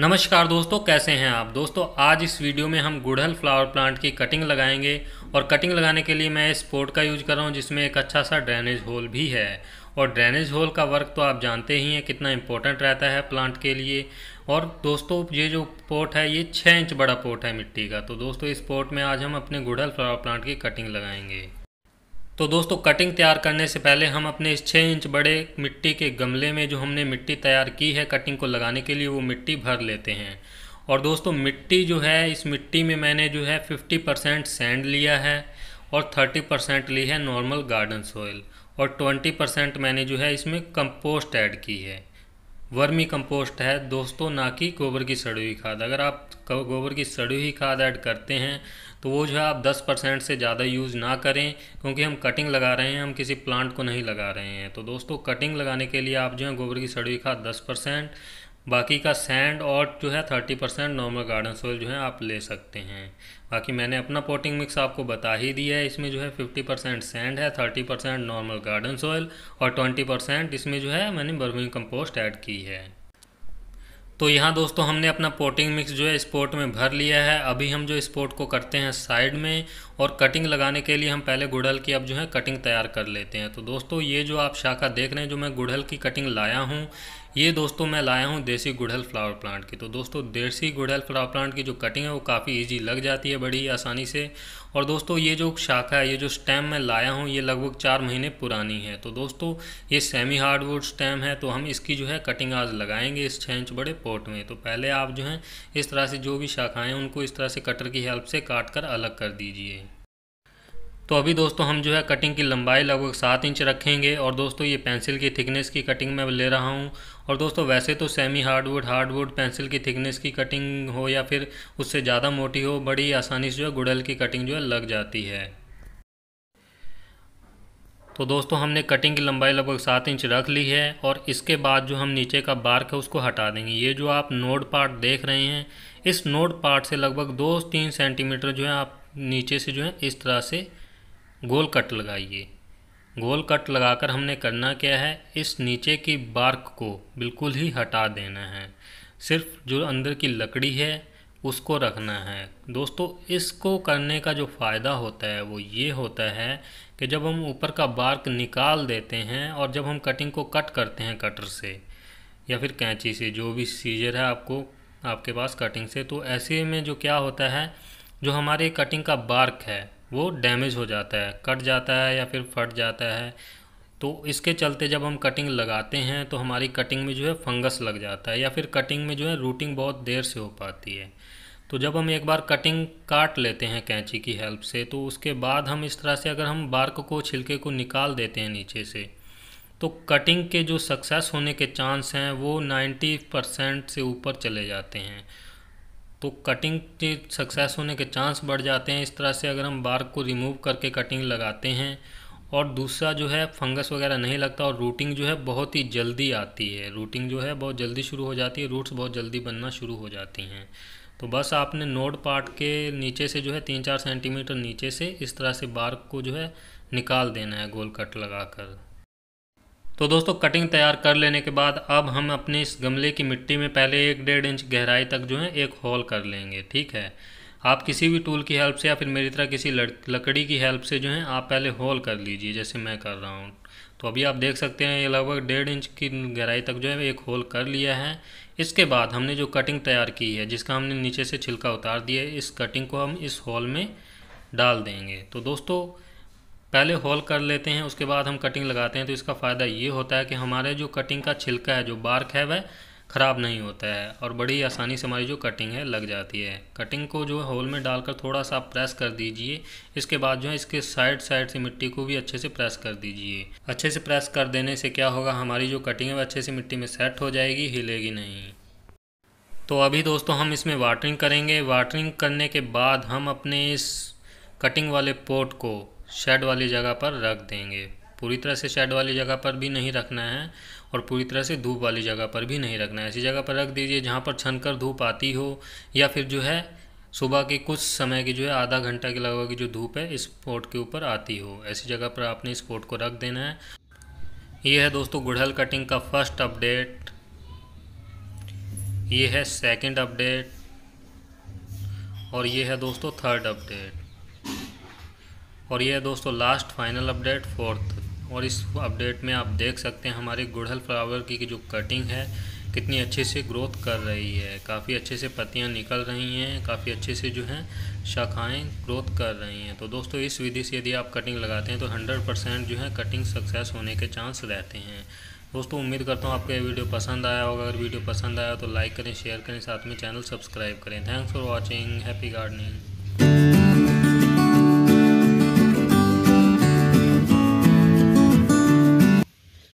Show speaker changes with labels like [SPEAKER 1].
[SPEAKER 1] नमस्कार दोस्तों कैसे हैं आप दोस्तों आज इस वीडियो में हम गुड़हल फ्लावर प्लांट की कटिंग लगाएंगे और कटिंग लगाने के लिए मैं इस पोर्ट का यूज कर रहा हूँ जिसमें एक अच्छा सा ड्रेनेज होल भी है और ड्रेनेज होल का वर्क तो आप जानते ही हैं कितना इम्पोर्टेंट रहता है प्लांट के लिए और दोस्तों ये जो पोर्ट है ये छः इंच बड़ा पोर्ट है मिट्टी का तो दोस्तों इस पोर्ट में आज हम अपने गुड़हल फ्लावर प्लांट की कटिंग लगाएंगे तो दोस्तों कटिंग तैयार करने से पहले हम अपने इस छः इंच बड़े मिट्टी के गमले में जो हमने मिट्टी तैयार की है कटिंग को लगाने के लिए वो मिट्टी भर लेते हैं और दोस्तों मिट्टी जो है इस मिट्टी में मैंने जो है 50 परसेंट सैंड लिया है और 30 परसेंट ली है नॉर्मल गार्डन सॉइल और 20 परसेंट मैंने जो है इसमें कंपोस्ट ऐड की है वर्मी कंपोस्ट है दोस्तों ना कि गोबर की सड़ी हुई खाद अगर आप गोबर की सड़ी हुई खाद ऐड करते हैं तो वो जो है आप 10 परसेंट से ज़्यादा यूज़ ना करें क्योंकि हम कटिंग लगा रहे हैं हम किसी प्लांट को नहीं लगा रहे हैं तो दोस्तों कटिंग लगाने के लिए आप जो है गोबर की सड़ी खाद दस परसेंट बाकी का सैंड और जो है thirty percent normal garden soil जो है आप ले सकते हैं बाकी मैंने अपना पोटिंग मिक्स आपको बता ही दिया है इसमें जो है फिफ्टी परसेंट सैंड है thirty percent normal garden soil और ट्वेंटी परसेंट इसमें जो है मैंने बर्मी कंपोस्ट ऐड की है तो यहाँ दोस्तों हमने अपना पोटिंग मिक्स जो है स्पोर्ट में भर लिया है अभी हम जो स्पोर्ट को करते हैं साइड में और कटिंग लगाने के लिए हम पहले गुड़हल की अब जो है कटिंग तैयार कर लेते हैं तो दोस्तों ये जो आप शाखा देख रहे हैं जो मैं गुड़हल की कटिंग लाया हूँ ये दोस्तों मैं लाया हूँ देसी गुड़हल फ्लावर प्लांट की तो दोस्तों देसी गुड़हल फ्लावर प्लांट की जो कटिंग है वो काफ़ी इजी लग जाती है बड़ी आसानी से और दोस्तों ये जो शाखा है ये जो स्टेम मैं लाया हूँ ये लगभग चार महीने पुरानी है तो दोस्तों ये सेमी हार्डवुड स्टेम है तो हम इसकी जो है कटिंग आज लगाएंगे इस छः इंच बड़े पोर्ट में तो पहले आप जो हैं इस तरह से जो भी शाखाएँ उनको इस तरह से कटर की हेल्प से काट कर अलग कर दीजिए तो अभी दोस्तों हम जो है कटिंग की लंबाई लगभग सात इंच रखेंगे और दोस्तों ये पेंसिल की थिकनेस की कटिंग मैं ले रहा हूँ और दोस्तों वैसे तो सेमी हार्डवुड हार्डवुड पेंसिल की थिकनेस की कटिंग हो या फिर उससे ज़्यादा मोटी हो बड़ी आसानी से जो है गुड़ल की कटिंग जो है लग जाती है तो दोस्तों हमने कटिंग की लंबाई लगभग सात इंच रख ली है और इसके बाद जो हम नीचे का बार्क है उसको हटा देंगे ये जो आप नोड पार्ट देख रहे हैं इस नोड पार्ट से लगभग दो तीन सेंटीमीटर जो है आप नीचे से जो है इस तरह से गोल कट लगाइए गोल कट लगाकर हमने करना क्या है इस नीचे की बार्क को बिल्कुल ही हटा देना है सिर्फ जो अंदर की लकड़ी है उसको रखना है दोस्तों इसको करने का जो फ़ायदा होता है वो ये होता है कि जब हम ऊपर का बार्क निकाल देते हैं और जब हम कटिंग को कट करते हैं कटर से या फिर कैंची से जो भी सीजर है आपको आपके पास कटिंग से तो ऐसे में जो क्या होता है जो हमारे कटिंग का बार्क है वो डैमेज हो जाता है कट जाता है या फिर फट जाता है तो इसके चलते जब हम कटिंग लगाते हैं तो हमारी कटिंग में जो है फंगस लग जाता है या फिर कटिंग में जो है रूटिंग बहुत देर से हो पाती है तो जब हम एक बार कटिंग काट लेते हैं कैंची की हेल्प से तो उसके बाद हम इस तरह से अगर हम बार्क को छिलके को निकाल देते हैं नीचे से तो कटिंग के जो सक्सेस होने के चांस हैं वो 90 परसेंट से ऊपर चले जाते हैं तो कटिंग के सक्सेस होने के चांस बढ़ जाते हैं इस तरह से अगर हम बार्क को रिमूव करके कटिंग लगाते हैं और दूसरा जो है फंगस वगैरह नहीं लगता और रूटिंग जो है बहुत ही जल्दी आती है रूटिंग जो है बहुत जल्दी शुरू हो जाती है रूट्स बहुत जल्दी बनना शुरू हो जाती हैं तो बस आपने नोड पार्ट के नीचे से जो है तीन चार सेंटीमीटर नीचे से इस तरह से बार्क को जो है निकाल देना है गोल कट लगा कर तो दोस्तों कटिंग तैयार कर लेने के बाद अब हम अपने इस गमले की मिट्टी में पहले एक डेढ़ इंच गहराई तक जो है एक होल कर लेंगे ठीक है आप किसी भी टूल की हेल्प से या फिर मेरी तरह किसी लकड़ी की हेल्प से जो है आप पहले होल कर लीजिए जैसे मैं कर रहा हूँ तो अभी आप देख सकते हैं ये लगभग डेढ़ इंच की गहराई तक जो है एक होल कर लिया है इसके बाद हमने जो कटिंग तैयार की है जिसका हमने नीचे से छिलका उतार दिया है इस कटिंग को हम इस होल में डाल देंगे तो दोस्तों पहले होल कर लेते हैं उसके बाद हम कटिंग लगाते हैं तो इसका फ़ायदा ये होता है कि हमारे जो कटिंग का छिलका है जो बार्क है वह ख़राब नहीं होता है और बड़ी आसानी से हमारी जो कटिंग है लग जाती है कटिंग को जो है होल में डालकर थोड़ा सा प्रेस कर दीजिए इसके बाद जो है इसके साइड साइड से मिट्टी को भी अच्छे से प्रेस कर दीजिए अच्छे से प्रेस कर देने से क्या होगा हमारी जो कटिंग है वह अच्छे से मिट्टी में सेट हो जाएगी हिलेगी नहीं तो अभी दोस्तों हम इसमें वाटरिंग करेंगे वाटरिंग करने के बाद हम अपने इस कटिंग वाले पोर्ट को शेड वाली जगह पर रख देंगे पूरी तरह से शेड वाली जगह पर भी नहीं रखना है और पूरी तरह से धूप वाली जगह पर भी नहीं रखना है ऐसी जगह पर रख दीजिए जहाँ पर छन धूप आती हो या फिर जो है सुबह के कुछ समय की जो है आधा घंटा के लगभग जो धूप है इस पॉट के ऊपर आती हो ऐसी जगह पर आपने इस पॉट को रख देना है ये है दोस्तों गुड़हल कटिंग का फर्स्ट अपडेट ये है सेकंड अपडेट और ये है दोस्तों थर्ड अपडेट और ये दोस्तों लास्ट फाइनल अपडेट फोर्थ और इस अपडेट में आप देख सकते हैं हमारे गुड़हल फ्लावर की जो कटिंग है कितनी अच्छे से ग्रोथ कर रही है काफ़ी अच्छे से पत्तियां निकल रही हैं काफ़ी अच्छे से जो हैं शाखाएं ग्रोथ कर रही हैं तो दोस्तों इस विधि से यदि आप कटिंग लगाते हैं तो 100 परसेंट जो है कटिंग सक्सेस होने के चांस रहते हैं दोस्तों उम्मीद करता हूँ आपको ये वीडियो पसंद आया होगा अगर वीडियो पसंद आया तो लाइक करें शेयर करें साथ में चैनल सब्सक्राइब करें thanks for watching happy gardening